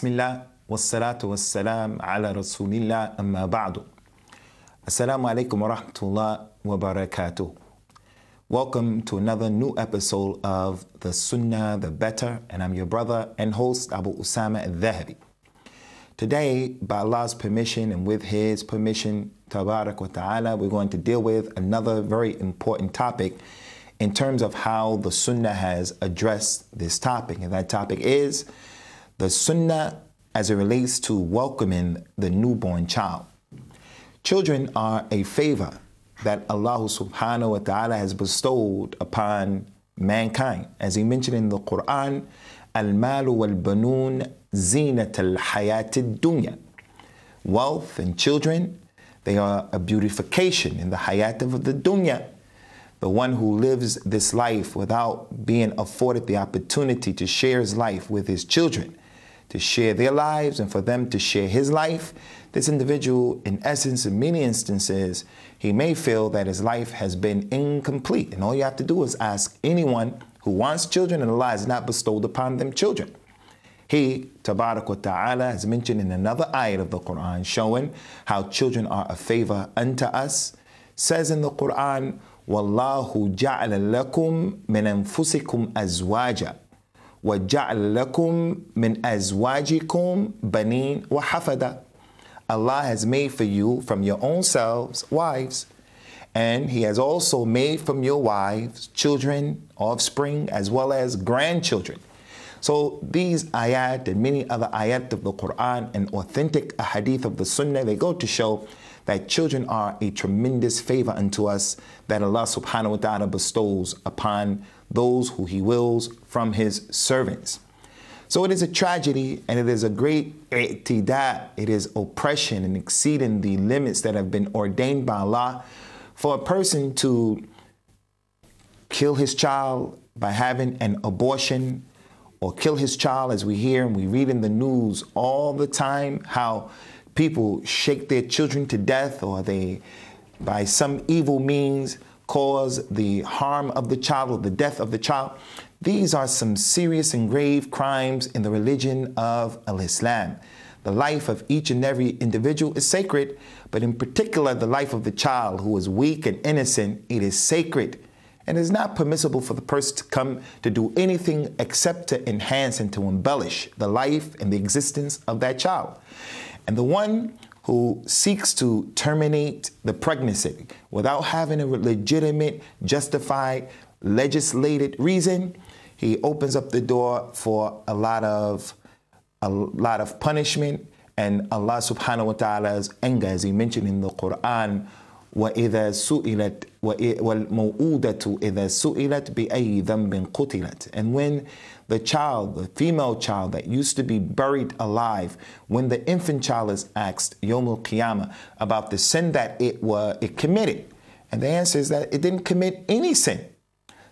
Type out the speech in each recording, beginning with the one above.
بسم الله والصلاة والسلام على رسول الله أما بعد Assalamu alaikum wa rahmatullah wa barakatuh. Welcome to another new episode of The Sunnah the Better, and I'm your brother and host Abu Usama al Dhahabi. Today, by Allah's permission and with His permission, Tabarak wa Ta'ala, we're going to deal with another very important topic in terms of how the Sunnah has addressed this topic. And that topic is the sunnah as it relates to welcoming the newborn child. Children are a favor that Allah subhanahu wa ta'ala has bestowed upon mankind. As he mentioned in the Quran, Al-Malu wal-Banun Zinat al-Hayat dunya Wealth and children, they are a beautification in the hayat of the dunya. The one who lives this life without being afforded the opportunity to share his life with his children, to share their lives and for them to share his life, this individual, in essence, in many instances, he may feel that his life has been incomplete. And all you have to do is ask anyone who wants children and Allah has not bestowed upon them children. He, Tabarak wa Ta'ala, has mentioned in another ayat of the Quran showing how children are a favor unto us. Says in the Quran, Wallahu ja'ala lakum min anfusikum azwaja. وَجَعْلَ لَكُمْ مِنْ أَزْوَاجِكُمْ بَنِينَ وَحَفَدَةً Allah has made for you from your own selves wives, and He has also made from your wives children, offspring, as well as grandchildren. So these ayat and many other ayat of the Quran and authentic hadith of the Sunnah, they go to show that children are a tremendous favor unto us that Allah subhanahu wa ta'ala bestows upon those who he wills from his servants. So it is a tragedy and it is a great i'tidat, it is oppression and exceeding the limits that have been ordained by Allah for a person to kill his child by having an abortion or kill his child as we hear and we read in the news all the time how people shake their children to death or they by some evil means cause the harm of the child or the death of the child. These are some serious and grave crimes in the religion of Al Islam. The life of each and every individual is sacred, but in particular, the life of the child who is weak and innocent, it is sacred. And it is not permissible for the person to come to do anything except to enhance and to embellish the life and the existence of that child. And the one who seeks to terminate the pregnancy without having a legitimate, justified, legislated reason, he opens up the door for a lot of a lot of punishment and Allah subhanahu wa ta'ala's anger, as he mentioned in the Quran, وإذا سئلت والموؤودة إذا سئلت بأي ذنب قتلت and when the child the female child that used to be buried alive when the infant child is asked يوم القيامة about the sin that it were it committed and the answer is that it didn't commit any sin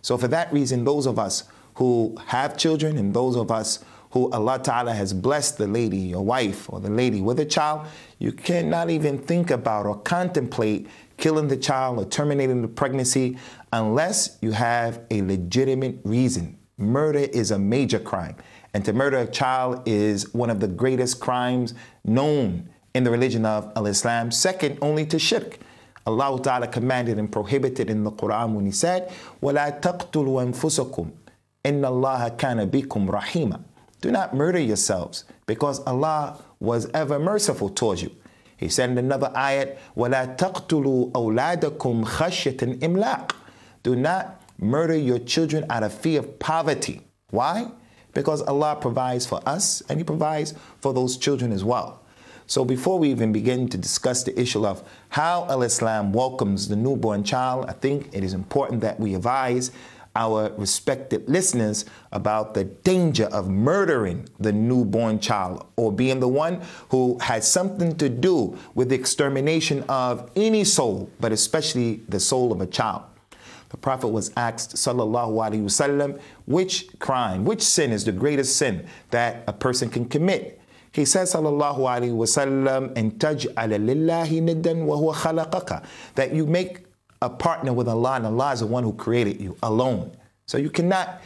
so for that reason those of us who have children and those of us who Allah Ta'ala has blessed the lady, your wife, or the lady with a child, you cannot even think about or contemplate killing the child or terminating the pregnancy unless you have a legitimate reason. Murder is a major crime, and to murder a child is one of the greatest crimes known in the religion of Al Islam, second only to shirk. Allah Ta'ala commanded and prohibited in the Quran when He said, وَلَا تَقْتُلُوا أَنفُسَكُمْ إِنَّ اللَّهَ كَانَ بِكُمْ رَحِيمًا do not murder yourselves, because Allah was ever merciful towards you. He said in another ayat, وَلَا تَقْتُلُوا أَوْلَادَكُمْ خَشْيَةً إِمْلَاقٍ Do not murder your children out of fear of poverty. Why? Because Allah provides for us and He provides for those children as well. So before we even begin to discuss the issue of how Al-Islam welcomes the newborn child, I think it is important that we advise our respected listeners about the danger of murdering the newborn child or being the one who has something to do with the extermination of any soul, but especially the soul of a child. The Prophet was asked, Sallallahu Alaihi Wasallam, which crime, which sin is the greatest sin that a person can commit? He says, Sallallahu Alaihi Wasallam, and taj'ala lillahi niddan wa huwa khalaqaka, that you make a partner with Allah, and Allah is the one who created you alone. So you cannot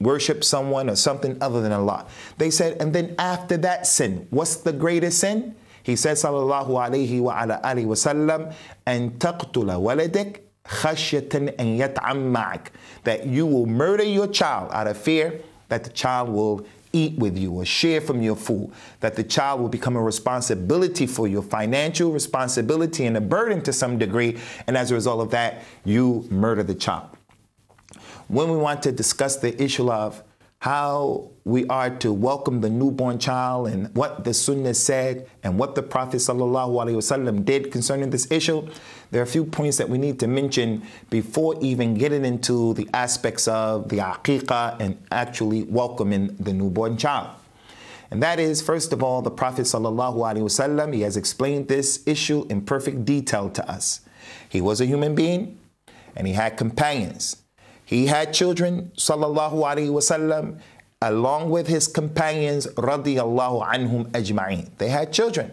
worship someone or something other than Allah. They said, and then after that sin, what's the greatest sin? He said, sallallahu alayhi wa ala alihi wa and taqtula waladik khashyatan and yat'am ma'ak. That you will murder your child out of fear that the child will eat with you or share from your food, that the child will become a responsibility for you, financial responsibility and a burden to some degree. And as a result of that, you murder the child. When we want to discuss the issue of how we are to welcome the newborn child and what the Sunnah said and what the Prophet ﷺ did concerning this issue, there are a few points that we need to mention before even getting into the aspects of the aqiqah and actually welcoming the newborn child. And that is, first of all, the Prophet ﷺ, he has explained this issue in perfect detail to us. He was a human being and he had companions. He had children, sallallahu alaihi wasallam, along with his companions, radiyallahu anhum ajma'in. They had children.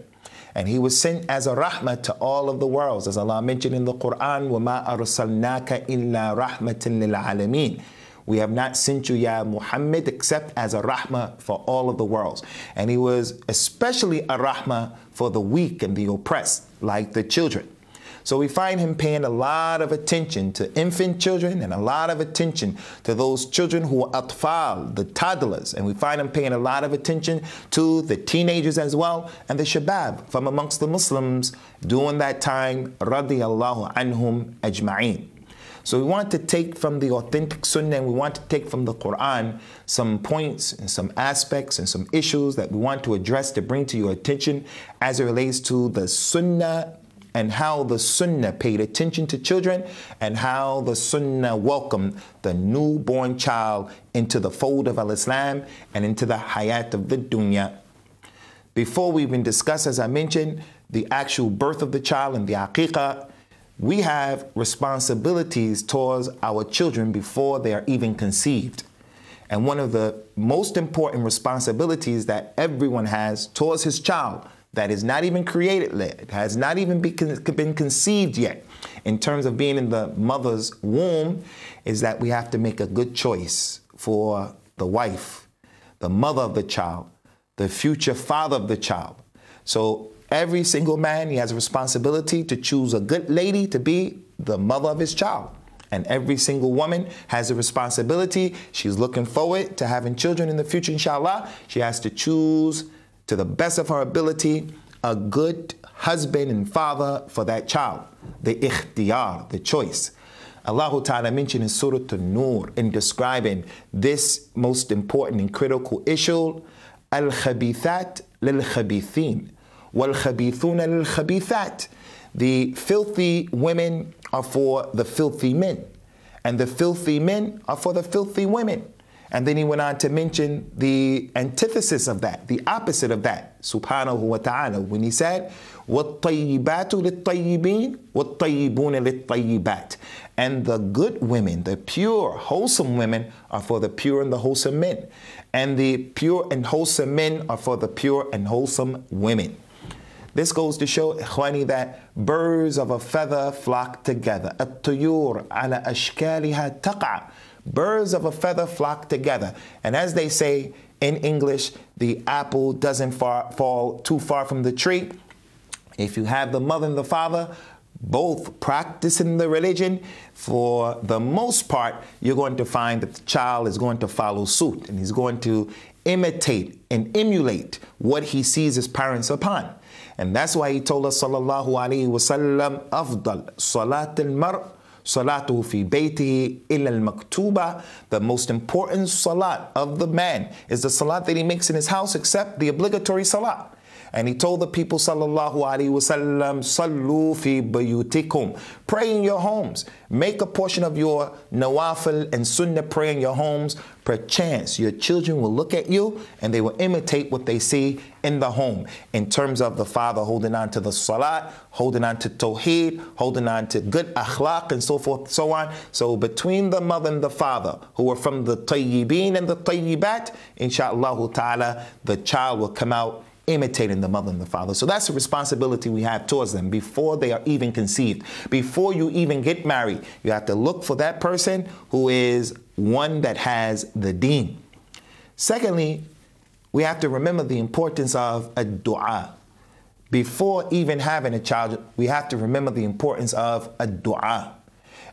And he was sent as a rahmah to all of the worlds. As Allah mentioned in the Quran, وَمَا أَرْسَلْنَاكَ إِلَّا رَحْمَةً لِلْعَالَمِينَ we have not sent you, Ya Muhammad, except as a rahmah for all of the worlds. And he was especially a rahmah for the weak and the oppressed, like the children. So we find him paying a lot of attention to infant children and a lot of attention to those children who are atfal, the toddlers. And we find him paying a lot of attention to the teenagers as well and the shabab from amongst the Muslims during that time, radiallahu anhum ajma'in. So we want to take from the authentic Sunnah and we want to take from the Quran some points and some aspects and some issues that we want to address to bring to your attention as it relates to the Sunnah and how the Sunnah paid attention to children and how the Sunnah welcomed the newborn child into the fold of Al Islam and into the hayat of the dunya. Before we even discuss, as I mentioned, the actual birth of the child and the aqiqah, we have responsibilities towards our children before they are even conceived. And one of the most important responsibilities that everyone has towards his child, that is not even created yet, has not even been conceived yet, in terms of being in the mother's womb, is that we have to make a good choice for the wife, the mother of the child, the future father of the child. So every single man, he has a responsibility to choose a good lady to be the mother of his child. And every single woman has a responsibility. She's looking forward to having children in the future, inshallah. She has to choose to the best of her ability, a good husband and father for that child. The ikhtiyar, the choice. Allah Ta'ala mentioned in Surah An-Nur in describing this most important and critical issue, al-khabithat lil-khabithin, wal-khabithuna al khabithat The filthy women are for the filthy men, and the filthy men are for the filthy women. And then he went on to mention the antithesis of that, the opposite of that, subhanahu wa ta'ala, when he said, And the good women, the pure, wholesome women, are for the pure and the wholesome men. And the pure and wholesome men are for the pure and wholesome women. This goes to show, ikhwani, that birds of a feather flock together. At-tuyur على أشكالها تقع Birds of a feather flock together. And as they say in English, the apple doesn't far, fall too far from the tree. If you have the mother and the father, both practicing the religion, for the most part, you're going to find that the child is going to follow suit and he's going to imitate and emulate what he sees his parents upon. And that's why he told us, Sallallahu Alaihi Wasallam, Afdal, Salat Mar salatu fi baytihi illa al-maktuba. The most important salat of the man is the salat that he makes in his house except the obligatory salat. And he told the people, sallallahu alaihi wasallam, sallu fi bayutikum. Pray in your homes. Make a portion of your nawafil and sunnah prayer in your homes. Perchance your children will look at you and they will imitate what they see in the home in terms of the father holding on to the salat, holding on to tawheed, holding on to good akhlaq and so forth, so on. So between the mother and the father, who are from the tayyibin and the tayyibat, inshallah ta'ala, the child will come out imitating the mother and the father. So that's the responsibility we have towards them before they are even conceived. Before you even get married, you have to look for that person who is one that has the deen. Secondly, we have to remember the importance of a dua. Before even having a child, we have to remember the importance of a dua.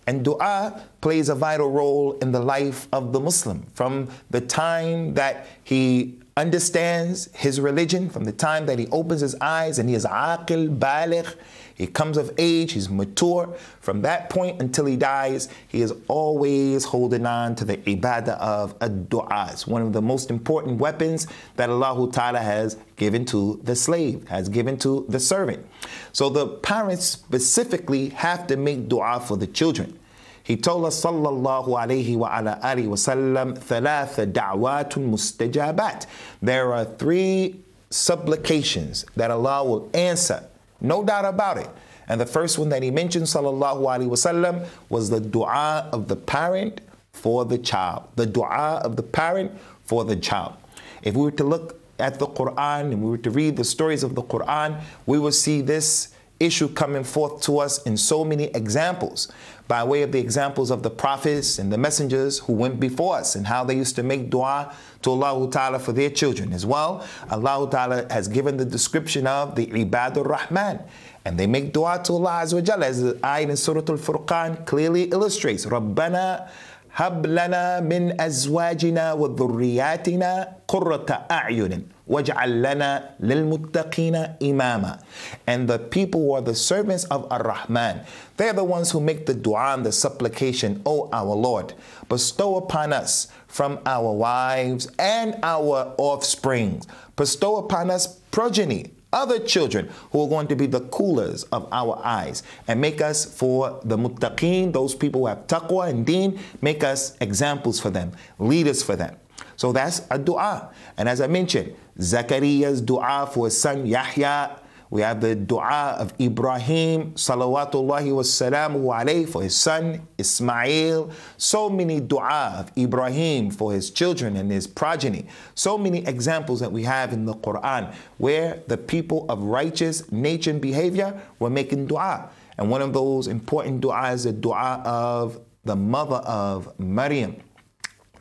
And dua plays a vital role in the life of the Muslim from the time that he understands his religion from the time that he opens his eyes and he is aqil, baligh, he comes of age, he's mature. From that point until he dies, he is always holding on to the ibadah of ad-du'a. It's one of the most important weapons that Allah Ta'ala has given to the slave, has given to the servant. So the parents specifically have to make du'a for the children. He told us, sallallahu alayhi wa ala alihi wasallam, thalatha da'watun mustajabat. There are three supplications that Allah will answer. No doubt about it. And the first one that he mentioned, sallallahu alayhi wasallam, was the dua of the parent for the child. The dua of the parent for the child. If we were to look at the Quran and we were to read the stories of the Quran, we will see this issue coming forth to us in so many examples by way of the examples of the prophets and the messengers who went before us and how they used to make dua to Allah Ta'ala for their children as well. Allah Ta'ala has given the description of the al Rahman. And they make dua to Allah Azza wa Jalla as the ayat in Surah Al-Furqan clearly illustrates. رَبَّنَا هب لنا من أزواجنا وذرياتنا قرة أعين واجعل لنا للمتقين إماما And the people who are the servants of Ar-Rahman They are the ones who make the dua and the supplication O our Lord, bestow upon us from our wives and our offspring Bestow upon us progeny other children who are going to be the coolers of our eyes and make us for the muttaqeen, those people who have taqwa and deen, make us examples for them, leaders for them. So that's a dua. And as I mentioned, Zakariya's dua for his son Yahya we have the dua of Ibrahim, salawatullahi wassalamu alayhi, for his son Ismail. So many dua of Ibrahim for his children and his progeny. So many examples that we have in the Quran where the people of righteous nature and behavior were making dua. And one of those important du'a's is the dua of the mother of Maryam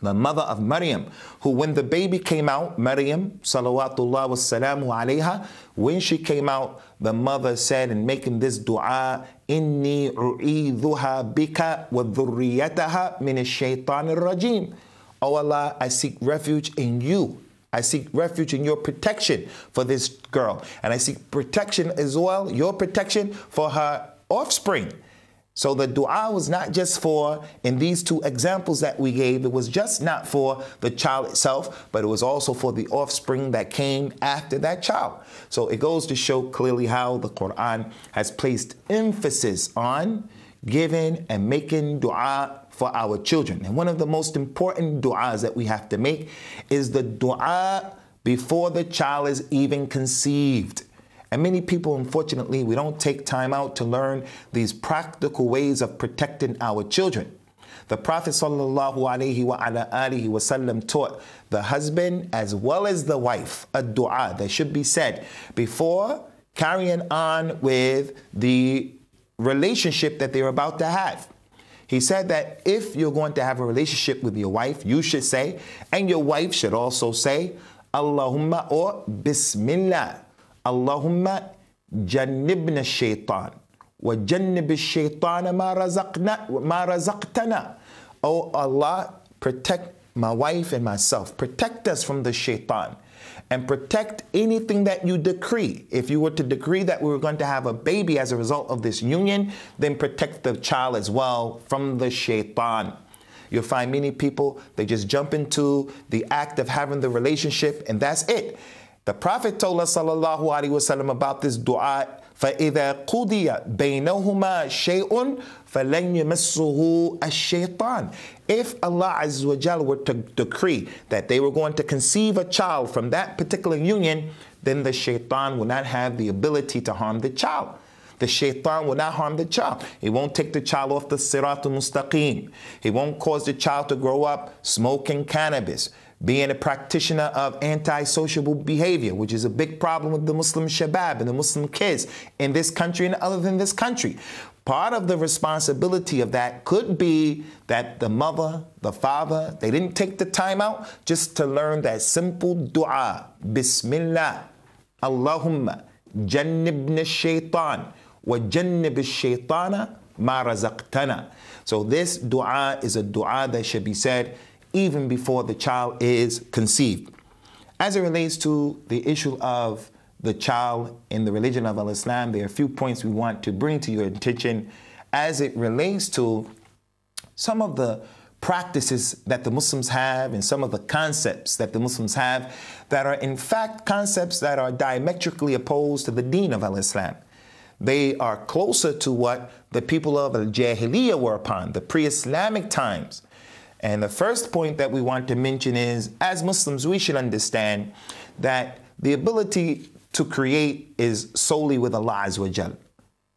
the mother of Maryam, who when the baby came out, Maryam, salawatullah wassalamu alayha, when she came out, the mother said in making this dua, Inni u'idhuha bika wa dhurriyataha min ash-shaytan rajim O oh Allah, I seek refuge in you. I seek refuge in your protection for this girl. And I seek protection as well, your protection for her offspring. So the dua was not just for, in these two examples that we gave, it was just not for the child itself, but it was also for the offspring that came after that child. So it goes to show clearly how the Quran has placed emphasis on giving and making dua for our children. And one of the most important duas that we have to make is the dua before the child is even conceived. And many people, unfortunately, we don't take time out to learn these practical ways of protecting our children. The Prophet ﷺ taught the husband as well as the wife a dua that should be said before carrying on with the relationship that they're about to have. He said that if you're going to have a relationship with your wife, you should say, and your wife should also say, Allahumma or Bismillah jannibna جنبنا الشيطان وجنب الشيطان ما رزقنا ما رزقتنا Oh Allah, protect my wife and myself. Protect us from the shaitan and protect anything that you decree. If you were to decree that we were going to have a baby as a result of this union, then protect the child as well from the shaitan. You'll find many people, they just jump into the act of having the relationship and that's it. The Prophet told us sallallahu alaihi wasallam about this dua. فَإِذَا قُضِيَ بَيْنَهُمَا شَيْءٌ فَلَنْ يَمَسُّهُ الشَّيْطَانِ If Allah Azza wa Jal were to decree that they were going to conceive a child from that particular union, then the shaitan will not have the ability to harm the child. The shaitan will not harm the child. He won't take the child off the sirat al-mustaqim. He won't cause the child to grow up smoking cannabis, being a practitioner of antisociable behavior, which is a big problem with the Muslim Shabab and the Muslim kids in this country and other than this country. Part of the responsibility of that could be that the mother, the father, they didn't take the time out just to learn that simple dua Bismillah, Allahumma, Jannibna shaitan, wa jannib shaitana ma razaqtana. So this dua is a dua that should be said even before the child is conceived. As it relates to the issue of the child in the religion of Islam, there are a few points we want to bring to your attention as it relates to some of the practices that the Muslims have and some of the concepts that the Muslims have that are, in fact, concepts that are diametrically opposed to the deen of Islam. They are closer to what the people of Al Jahiliyyah were upon, the pre Islamic times. And the first point that we want to mention is as Muslims, we should understand that the ability to create is solely with Allah Azawajal.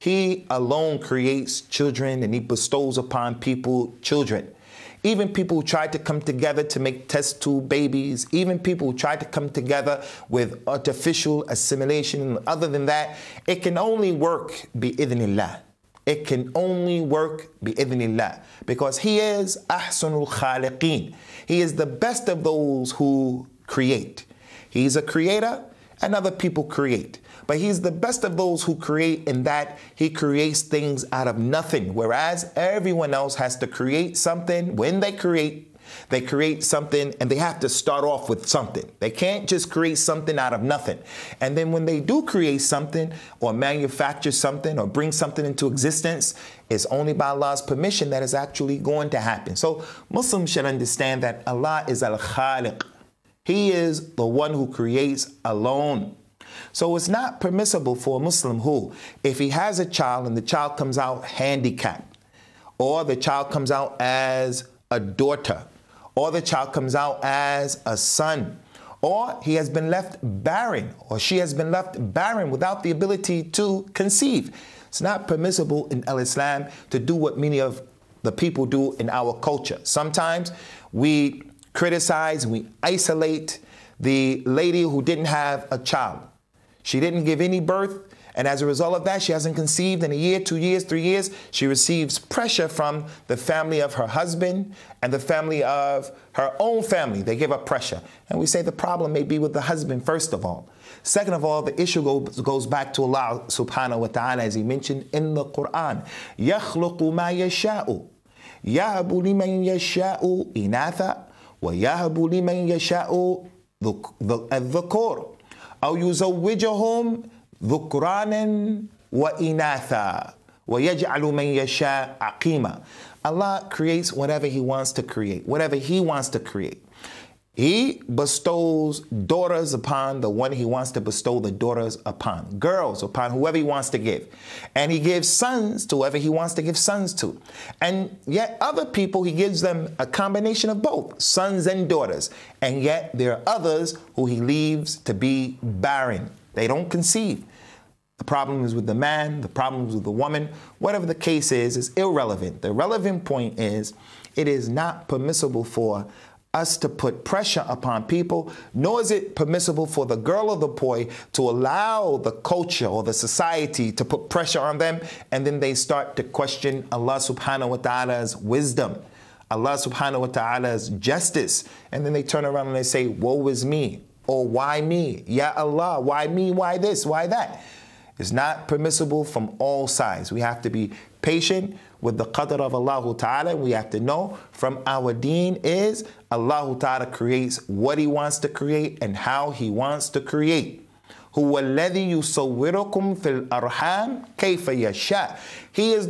He alone creates children and He bestows upon people children. Even people who try to come together to make test tube babies, even people who try to come together with artificial assimilation, other than that, it can only work bi idhnillah. It can only work idhnillah because He is ahsanul khaliqin. He is the best of those who create. He's a creator and other people create. But he's the best of those who create in that he creates things out of nothing, whereas everyone else has to create something when they create they create something and they have to start off with something. They can't just create something out of nothing. And then when they do create something or manufacture something or bring something into existence, it's only by Allah's permission that is actually going to happen. So Muslims should understand that Allah is Al Khaliq. He is the one who creates alone. So it's not permissible for a Muslim who, if he has a child and the child comes out handicapped, or the child comes out as a daughter or the child comes out as a son, or he has been left barren, or she has been left barren without the ability to conceive. It's not permissible in El Islam to do what many of the people do in our culture. Sometimes we criticize, we isolate the lady who didn't have a child. She didn't give any birth, and as a result of that, she hasn't conceived in a year, two years, three years. She receives pressure from the family of her husband and the family of her own family. They give her pressure. And we say the problem may be with the husband, first of all. Second of all, the issue goes, goes back to Allah subhanahu wa ta'ala, as he mentioned in the Quran. يَخْلُقُ مَا يَشَاءُ يَهَبُ لِمَنْ يَشَاءُ إِنَاثًا وَيَهَبُ لِمَنْ يَشَاءُ الذكور أو يزوجهم ذكرانا وإناثا ويجعل من يشاء عقيما Allah creates whatever He wants to create, whatever He wants to create. He bestows daughters upon the one he wants to bestow the daughters upon, girls upon whoever he wants to give. And he gives sons to whoever he wants to give sons to. And yet, other people, he gives them a combination of both, sons and daughters. And yet, there are others who he leaves to be barren. They don't conceive. The problem is with the man, the problem is with the woman, whatever the case is, is irrelevant. The relevant point is it is not permissible for us to put pressure upon people, nor is it permissible for the girl or the boy to allow the culture or the society to put pressure on them, and then they start to question Allah subhanahu wa ta'ala's wisdom. Allah subhanahu wa ta'ala's justice. And then they turn around and they say, Woe is me or why me? Ya Allah, why me? Why this? Why that? It's not permissible from all sides. We have to be patient with the qadr of Allah Ta'ala. We have to know from our deen is Allah Ta'ala creates what He wants to create and how He wants to create. He is the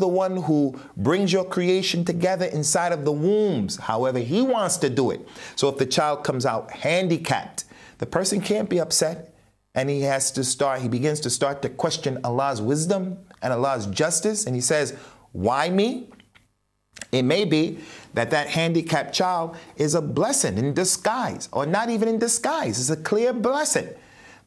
one who brings your creation together inside of the wombs, however he wants to do it. So if the child comes out handicapped, the person can't be upset and he has to start, he begins to start to question Allah's wisdom and Allah's justice. And he says, Why me? It may be that that handicapped child is a blessing in disguise, or not even in disguise, it's a clear blessing.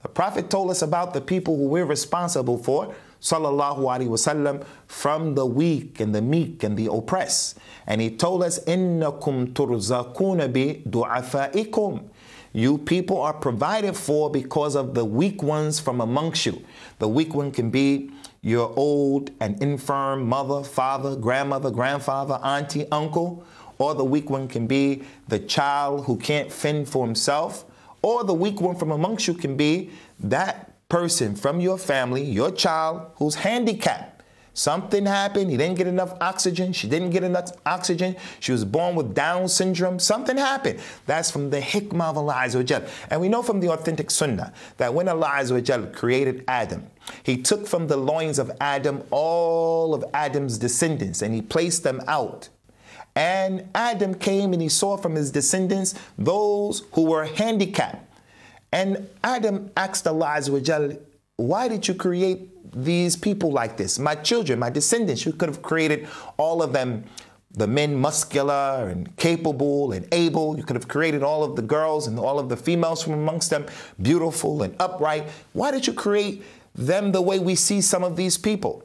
The Prophet told us about the people who we're responsible for, sallallahu alaihi wasallam, from the weak and the meek and the oppressed. And he told us, "Innakum turzakuna bi du'afaikum." You people are provided for because of the weak ones from amongst you. The weak one can be your old and infirm mother, father, grandmother, grandfather, auntie, uncle, or the weak one can be the child who can't fend for himself, or the weak one from amongst you can be that person from your family, your child, who's handicapped Something happened. He didn't get enough oxygen. She didn't get enough oxygen. She was born with Down syndrome. Something happened. That's from the hikmah of Allah And we know from the authentic sunnah that when Allah created Adam, he took from the loins of Adam all of Adam's descendants and he placed them out. And Adam came and he saw from his descendants those who were handicapped. And Adam asked Allah why did you create these people like this? My children, my descendants, you could have created all of them, the men muscular and capable and able. You could have created all of the girls and all of the females from amongst them, beautiful and upright. Why did you create them the way we see some of these people?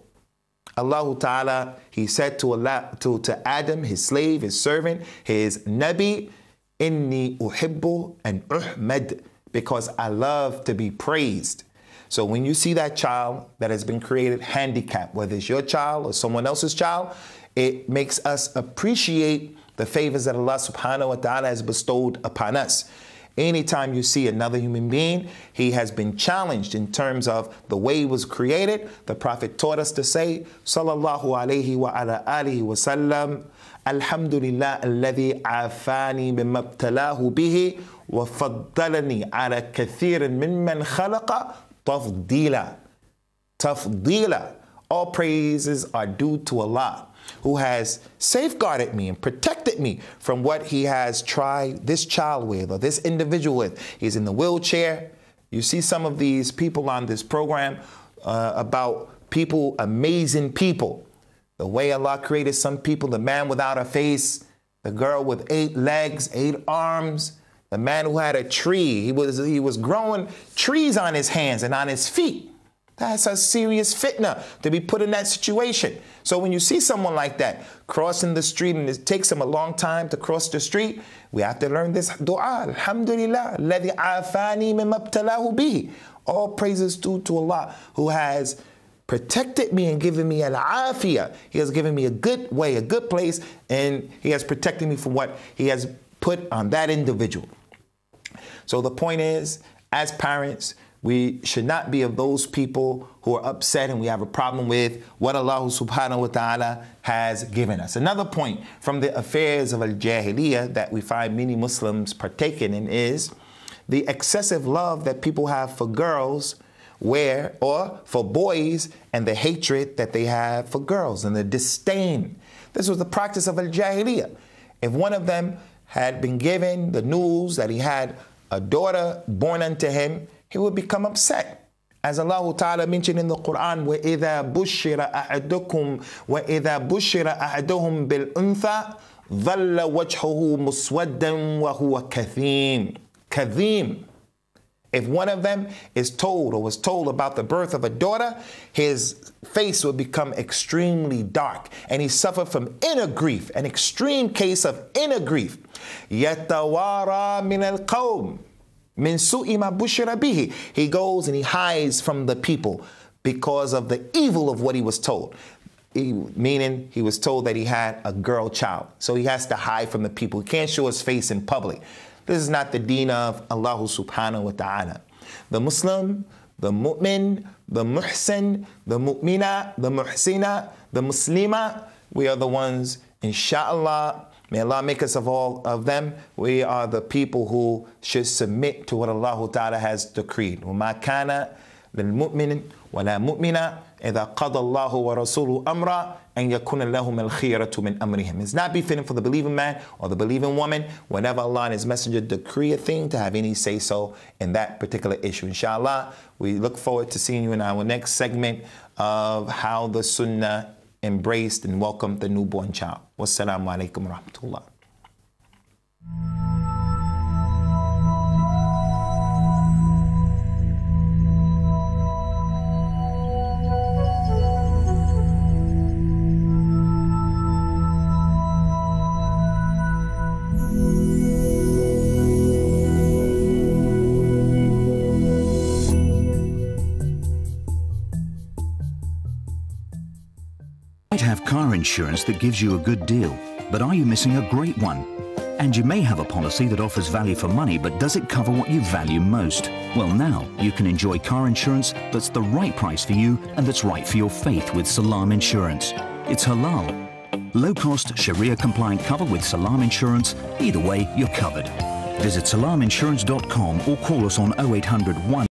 Allah Ta'ala, He said to, Allah, to, to Adam, His slave, His servant, His Nabi, Inni uhibbu and uhmed, because I love to be praised. So when you see that child that has been created handicapped, whether it's your child or someone else's child, it makes us appreciate the favors that Allah subhanahu wa ta'ala has bestowed upon us. Anytime you see another human being, he has been challenged in terms of the way he was created. The Prophet taught us to say, Sallallahu alayhi wa ala alihi wa sallam, Alhamdulillah alladhi afani bimabtalahu bihi wa faddalani ala kathirin mimman khalaqa Tafdila. Tafdila. All praises are due to Allah who has safeguarded me and protected me from what he has tried this child with or this individual with. He's in the wheelchair. You see some of these people on this program uh, about people, amazing people. The way Allah created some people, the man without a face, the girl with eight legs, eight arms, the man who had a tree, he was, he was growing trees on his hands and on his feet. That's a serious fitna to be put in that situation. So when you see someone like that crossing the street and it takes them a long time to cross the street, we have to learn this dua. Alhamdulillah, الذي عافاني مما ابتلاه All praises due to Allah who has protected me and given me al afiyah. He has given me a good way, a good place, and he has protected me from what he has put on that individual. So the point is, as parents, we should not be of those people who are upset and we have a problem with what Allah subhanahu wa ta'ala has given us. Another point from the affairs of al jahiliyyah that we find many Muslims partaking in is the excessive love that people have for girls where or for boys and the hatred that they have for girls and the disdain. This was the practice of al jahiliyyah If one of them had been given the news that he had a daughter born unto him, he would become upset. As Allah Ta'ala mentioned in the Quran, وَإِذَا بُشِّرَ أَحَدُكُمْ وَإِذَا بُشِّرَ أَحَدُهُمْ بِالْأُنْثَى ظَلَّ وَجْحُهُ مُسْوَدًّا وَهُوَ كَثِيمٌ كَثِيمٌ If one of them is told or was told about the birth of a daughter, his face would become extremely dark, and he suffered from inner grief, an extreme case of inner grief. يَتَوَارَى min الْقَوْمِ مِنْ سُوءِ مَا بُشِرَ He goes and he hides from the people because of the evil of what he was told. He, meaning he was told that he had a girl child. So he has to hide from the people. He can't show his face in public. This is not the deen of Allah subhanahu wa ta'ala. The Muslim, the mu'min, the muhsin, the mu'mina, the muhsina, the muslima, we are the ones, inshallah, may Allah make us of all of them, we are the people who should submit to what Allah ta'ala has decreed. وَمَا كَانَ لِلْمُؤْمِنِ وَلَا مُؤْمِنَ إِذَا قَضَى اللَّهُ وَرَسُولُهُ أَمْرًا أَنْ يَكُونَ لَهُمْ الْخِيرَةُ مِنْ أَمْرِهِمْ It's not befitting for the believing man or the believing woman whenever Allah and His Messenger decree a thing to have any say-so in that particular issue. Inshallah, we look forward to seeing you in our next segment of how the Sunnah embraced and welcomed the newborn child. Wassalamu alaikum rahmatullah. insurance that gives you a good deal, but are you missing a great one? And you may have a policy that offers value for money, but does it cover what you value most? Well, now you can enjoy car insurance that's the right price for you and that's right for your faith with Salam Insurance. It's halal. Low cost, Sharia compliant cover with Salam Insurance. Either way, you're covered. Visit salaminsurance.com or call us on 0800 1